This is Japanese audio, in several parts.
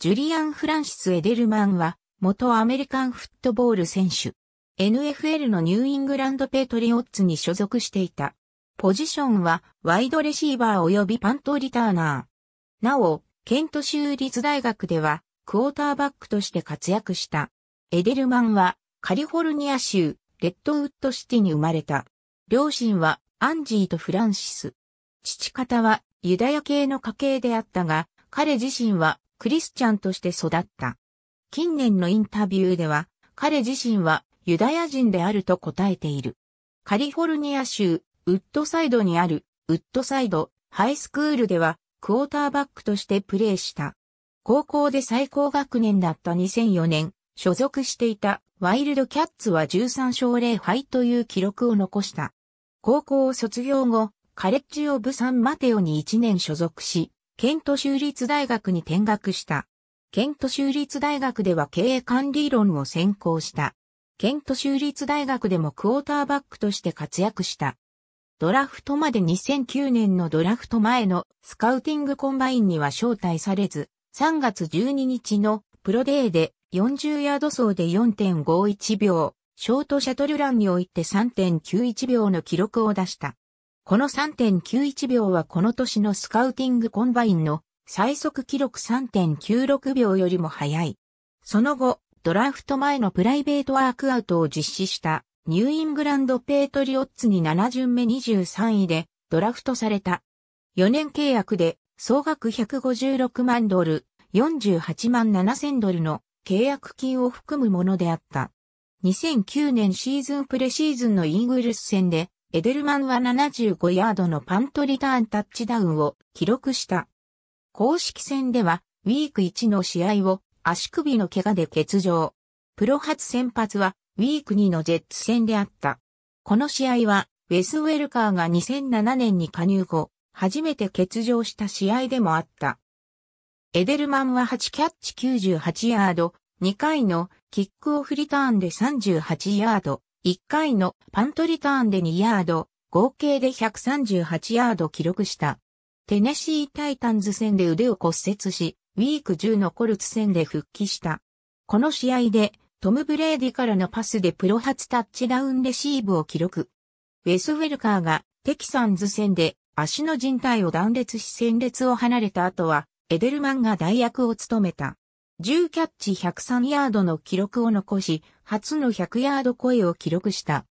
ジュリアン・フランシス・エデルマンは、元アメリカンフットボール選手。NFL のニューイングランドペトリオッツに所属していた。ポジションは、ワイドレシーバー及びパントリターナー。なお、ケント州立大学では、クォーターバックとして活躍した。エデルマンは、カリフォルニア州、レッドウッドシティに生まれた。両親は、アンジーとフランシス。父方は、ユダヤ系の家系であったが、彼自身は、クリスチャンとして育った。近年のインタビューでは、彼自身はユダヤ人であると答えている。カリフォルニア州ウッドサイドにあるウッドサイドハイスクールではクォーターバックとしてプレーした。高校で最高学年だった2004年、所属していたワイルドキャッツは13勝0敗という記録を残した。高校を卒業後、カレッジオブサンマテオに1年所属し、ケント州立大学に転学した。ケント州立大学では経営管理論を専攻した。ケント州立大学でもクォーターバックとして活躍した。ドラフトまで2009年のドラフト前のスカウティングコンバインには招待されず、3月12日のプロデーで40ヤード走で4.51秒、ショートシャトルランにおいて3.91秒の記録を出した。この3.91秒はこの年のスカウティングコンバインの最速記録3.96秒よりも早い。その後、ドラフト前のプライベートワークアウトを実施したニューイングランドペートリオッツに7巡目23位でドラフトされた。4年契約で総額156万ドル、48万7千ドルの契約金を含むものであった。2009年シーズンプレシーズンのイーグルス戦でエデルマンは75ヤードのパントリターンタッチダウンを記録した。公式戦では、ウィーク1の試合を足首の怪我で欠場。プロ初先発は、ウィーク2のジェッツ戦であった。この試合は、ウェス・ウェルカーが2007年に加入後、初めて欠場した試合でもあった。エデルマンは8キャッチ98ヤード、2回のキックオフリターンで38ヤード、1回のパントリターンで2ヤード、合計で138ヤード記録した。テネシータイタンズ戦で腕を骨折し、ウィーク10のコルツ戦で復帰した。この試合で、トム・ブレーディからのパスでプロ初タッチダウンレシーブを記録。ウェス・ウェルカーがテキサンズ戦で足の人帯を断裂し戦列を離れた後は、エデルマンが代役を務めた。10キャッチ103ヤードの記録を残し、初の100ヤード声を記録した。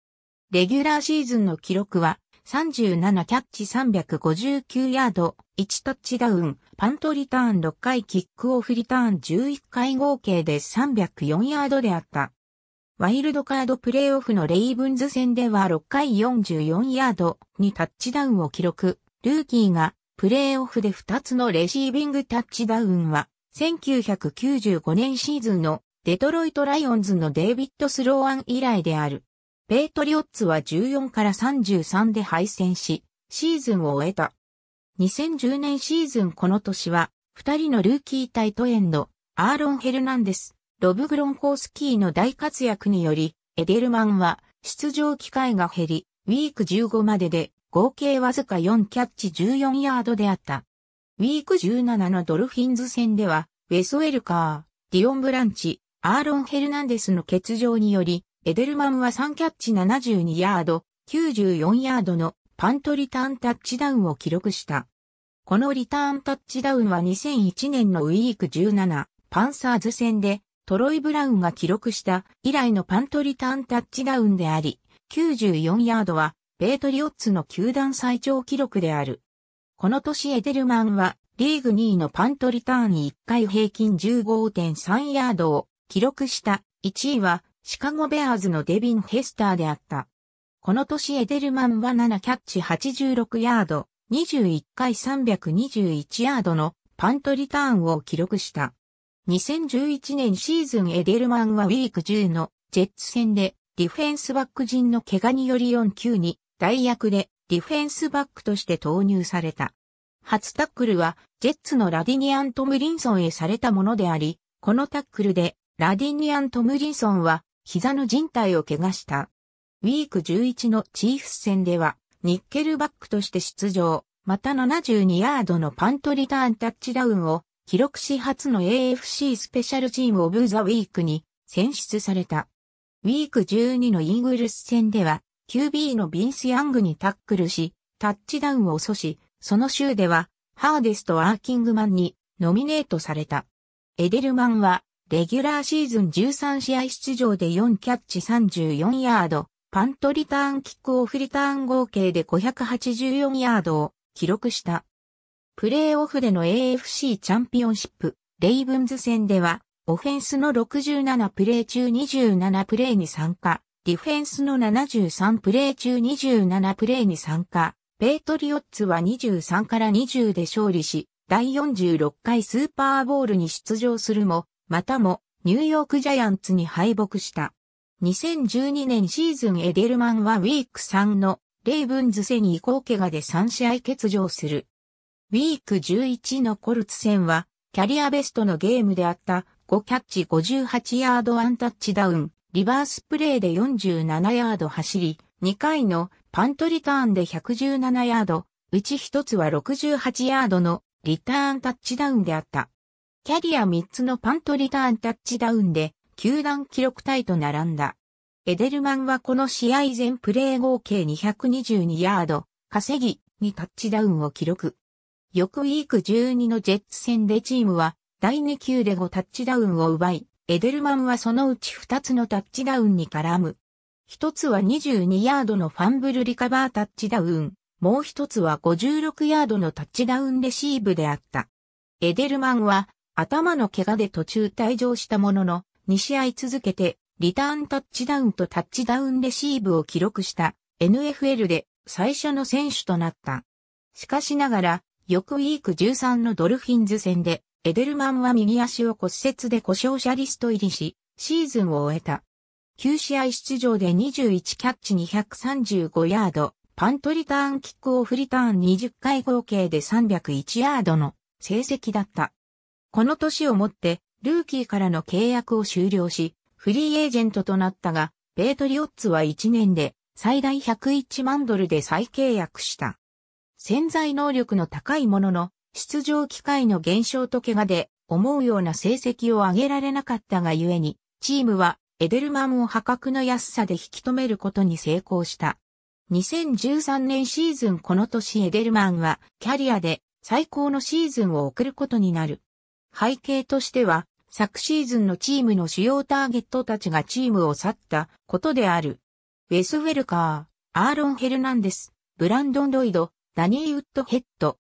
レギュラーシーズンの記録は、37キャッチ359ヤード、1タッチダウン、パントリターン6回キックオフリターン11回合計で304ヤードであった。ワイルドカードプレイオフのレイブンズ戦では6回44ヤードにタッチダウンを記録。ルーキーがプレイオフで2つのレシービングタッチダウンは1995年シーズンのデトロイト・ライオンズのデイビッド・スローアン以来である。ペイトリオッツは14から33で敗戦し、シーズンを終えた。2010年シーズンこの年は、二人のルーキータイトエンド、アーロン・ヘルナンデス、ロブ・グロンコースキーの大活躍により、エデルマンは出場機会が減り、ウィーク15までで合計わずか4キャッチ14ヤードであった。ウィーク17のドルフィンズ戦では、ウェソエルカー、ディオン・ブランチ、アーロン・ヘルナンデスの欠場により、エデルマンは3キャッチ72ヤード、94ヤードのパントリターンタッチダウンを記録した。このリターンタッチダウンは2001年のウィーク17パンサーズ戦でトロイ・ブラウンが記録した以来のパントリターンタッチダウンであり、94ヤードはベートリオッツの球団最長記録である。この年エデルマンはリーグ2位のパントリターン1回平均15.3ヤードを記録した1位はシカゴベアーズのデビン・ヘスターであった。この年エデルマンは7キャッチ86ヤード、21回321ヤードのパントリターンを記録した。2011年シーズンエデルマンはウィーク10のジェッツ戦でディフェンスバック陣の怪我により4級に代役でディフェンスバックとして投入された。初タックルは、ジェッツのラディニアン・トムリンソンへされたものであり、このタックルで、ラディニアン・トムリンソンは、膝の人帯を怪我した。ウィーク11のチーフス戦では、ニッケルバックとして出場、また72ヤードのパントリターンタッチダウンを、記録し初の AFC スペシャルチームオブザウィークに選出された。ウィーク12のイーグルス戦では、QB のビンス・ヤングにタックルし、タッチダウンを阻止、その週では、ハーデスト・アーキングマンにノミネートされた。エデルマンは、レギュラーシーズン13試合出場で4キャッチ34ヤード、パントリターンキックオフリターン合計で584ヤードを記録した。プレーオフでの AFC チャンピオンシップ、レイブンズ戦では、オフェンスの67プレー中27プレーに参加。ディフェンスの73プレー中27プレーに参加。ペイトリオッツは23から20で勝利し、第46回スーパーボールに出場するも、またもニューヨークジャイアンツに敗北した。2012年シーズンエデルマンはウィーク3のレイブンズ戦に移行怪我で3試合欠場する。ウィーク11のコルツ戦はキャリアベストのゲームであった5キャッチ58ヤードアンタッチダウン、リバースプレーで47ヤード走り、2回のパントリターンで117ヤード、うち1つは68ヤードのリターンタッチダウンであった。キャリア3つのパントリターンタッチダウンで、球団記録体と並んだ。エデルマンはこの試合全プレー合計222ヤード、稼ぎにタッチダウンを記録。翌ウィーク12のジェッツ戦でチームは第2球で5タッチダウンを奪い、エデルマンはそのうち2つのタッチダウンに絡む。一つは22ヤードのファンブルリカバータッチダウン、もう一つは56ヤードのタッチダウンレシーブであった。エデルマンは頭の怪我で途中退場したものの、2試合続けてリターンタッチダウンとタッチダウンレシーブを記録した NFL で最初の選手となった。しかしながら、翌ウィーク13のドルフィンズ戦でエデルマンは右足を骨折で故障者リスト入りし、シーズンを終えた。9試合出場で21キャッチ235ヤード、パントリターンキックオフリターン20回合計で301ヤードの成績だった。この年をもって、ルーキーからの契約を終了し、フリーエージェントとなったが、ペイトリオッツは1年で最大101万ドルで再契約した。潜在能力の高いものの、出場機会の減少と怪我で思うような成績を上げられなかったがゆえに、チームはエデルマンを破格の安さで引き止めることに成功した。2013年シーズンこの年エデルマンはキャリアで最高のシーズンを送ることになる。背景としては、昨シーズンのチームの主要ターゲットたちがチームを去ったことである。ウェス・ウェルカー、アーロン・ヘルナンデス、ブランドン・ロイド、ダニー・ウッドヘッド、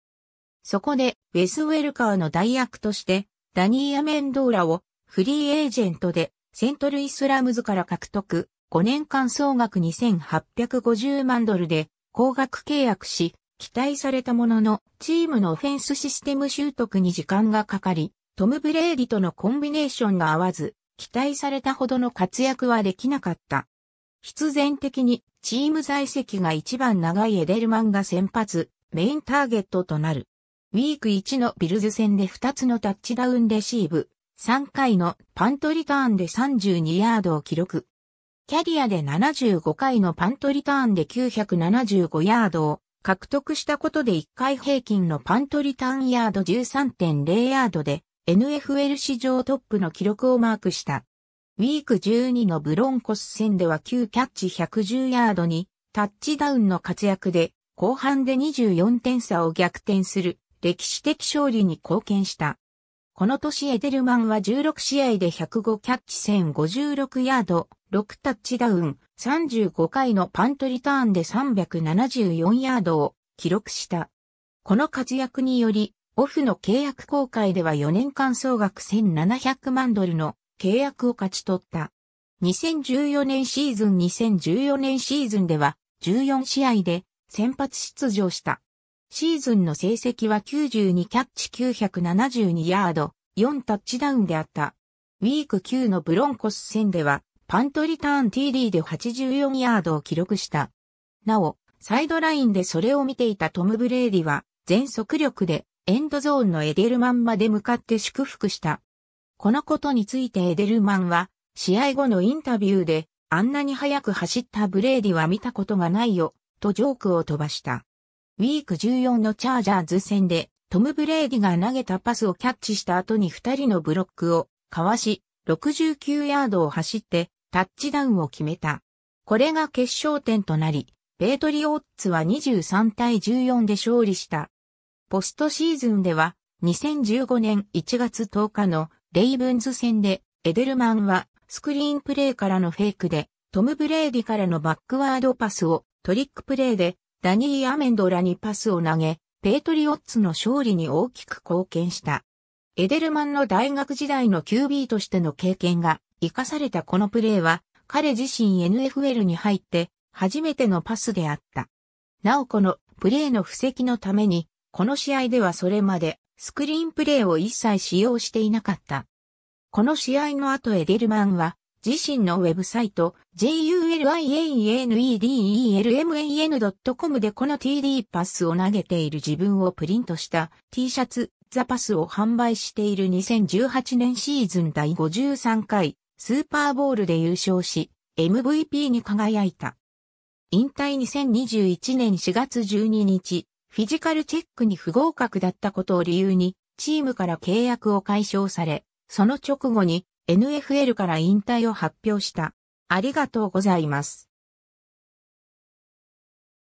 そこで、ウェス・ウェルカーの代役として、ダニー・アメンドーラをフリーエージェントでセントルイスラムズから獲得、5年間総額2850万ドルで高額契約し、期待されたものの、チームのオフェンスシステム習得に時間がかかり、トム・ブレーディとのコンビネーションが合わず、期待されたほどの活躍はできなかった。必然的に、チーム在籍が一番長いエデルマンが先発、メインターゲットとなる。ウィーク1のビルズ戦で2つのタッチダウンレシーブ、3回のパントリターンで32ヤードを記録。キャリアで75回のパントリターンで975ヤードを獲得したことで1回平均のパントリターンヤード13.0ヤードで NFL 史上トップの記録をマークした。ウィーク12のブロンコス戦では9キャッチ110ヤードにタッチダウンの活躍で後半で24点差を逆転する歴史的勝利に貢献した。この年エデルマンは16試合で105キャッチ1056ヤード、6タッチダウン、35回のパントリターンで374ヤードを記録した。この活躍により、オフの契約公開では4年間総額1700万ドルの契約を勝ち取った。2014年シーズン2014年シーズンでは14試合で先発出場した。シーズンの成績は92キャッチ972ヤード、4タッチダウンであった。ウィーク9のブロンコス戦では、パントリターン TD で84ヤードを記録した。なお、サイドラインでそれを見ていたトム・ブレイディは、全速力でエンドゾーンのエデルマンまで向かって祝福した。このことについてエデルマンは、試合後のインタビューで、あんなに速く走ったブレイディは見たことがないよ、とジョークを飛ばした。ウィーク14のチャージャーズ戦で、トム・ブレーディが投げたパスをキャッチした後に2人のブロックをかわし、69ヤードを走ってタッチダウンを決めた。これが決勝点となり、ペイトリオッツは23対14で勝利した。ポストシーズンでは、2015年1月10日のレイブンズ戦で、エデルマンはスクリーンプレーからのフェイクで、トム・ブレーディからのバックワードパスをトリックプレーでダニー・アメンドラにパスを投げ、ペイトリオッツの勝利に大きく貢献した。エデルマンの大学時代の QB としての経験が活かされたこのプレーは、彼自身 NFL に入って初めてのパスであった。なおこのプレーの布石のために、この試合ではそれまでスクリーンプレーを一切使用していなかった。この試合の後エデルマンは自身のウェブサイト julianedelman.com でこの TD パスを投げている自分をプリントした T シャツザパスを販売している2018年シーズン第53回スーパーボールで優勝し MVP に輝いた。引退2021年4月12日、フィジカルチェックに不合格だったことを理由にチームから契約を解消され、その直後に NFL から引退を発表した。ありがとうございます。